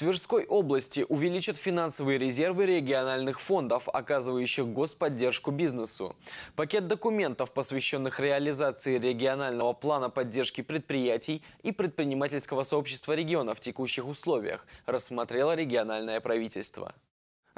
Тверской области увеличат финансовые резервы региональных фондов, оказывающих господдержку бизнесу. Пакет документов, посвященных реализации регионального плана поддержки предприятий и предпринимательского сообщества региона в текущих условиях, рассмотрело региональное правительство.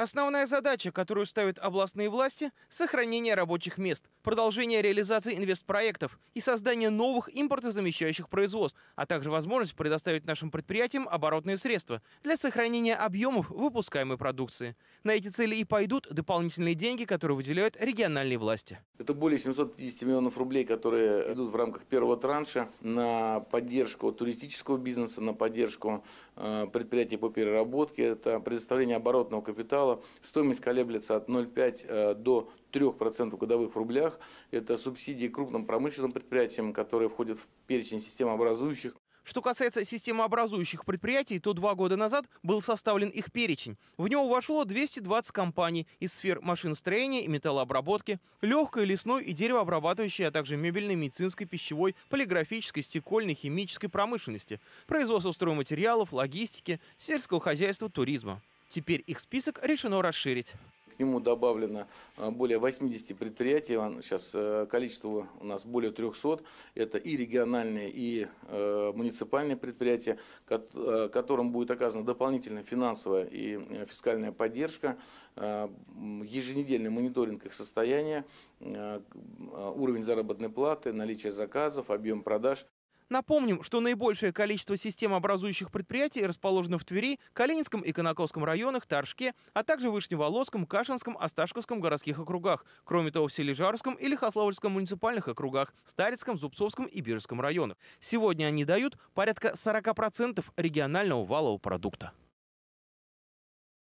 Основная задача, которую ставят областные власти – сохранение рабочих мест, продолжение реализации инвестпроектов и создание новых импортозамещающих производств, а также возможность предоставить нашим предприятиям оборотные средства для сохранения объемов выпускаемой продукции. На эти цели и пойдут дополнительные деньги, которые выделяют региональные власти. Это более 750 миллионов рублей, которые идут в рамках первого транша на поддержку туристического бизнеса, на поддержку э, предприятий по переработке. Это предоставление оборотного капитала Стоимость колеблется от 0,5 э, до 3% годовых в рублях. Это субсидии крупным промышленным предприятиям, которые входят в перечень системообразующих. Что касается системообразующих предприятий, то два года назад был составлен их перечень. В него вошло 220 компаний из сфер машиностроения и металлообработки, легкой, лесной и деревообрабатывающей, а также мебельной, медицинской, пищевой, полиграфической, стекольной, химической промышленности, производства стройматериалов, логистики, сельского хозяйства, туризма. Теперь их список решено расширить. К нему добавлено а, более 80 предприятий, сейчас э, количество у нас более 300. Это и региональные, и э, муниципальные предприятия, э, которым будет оказана дополнительная финансовая и фискальная поддержка, еженедельный мониторинг их состояния, уровень заработной платы, наличие заказов, объем продаж. Напомним, что наибольшее количество системообразующих предприятий расположено в Твери, Калининском и Конаковском районах, Торжке, а также Вышневолодском, Кашинском, Осташковском городских округах. Кроме того, в Сележарском и Лихославльском муниципальных округах, Старицком, Зубцовском и Бирском районах. Сегодня они дают порядка 40% регионального валового продукта.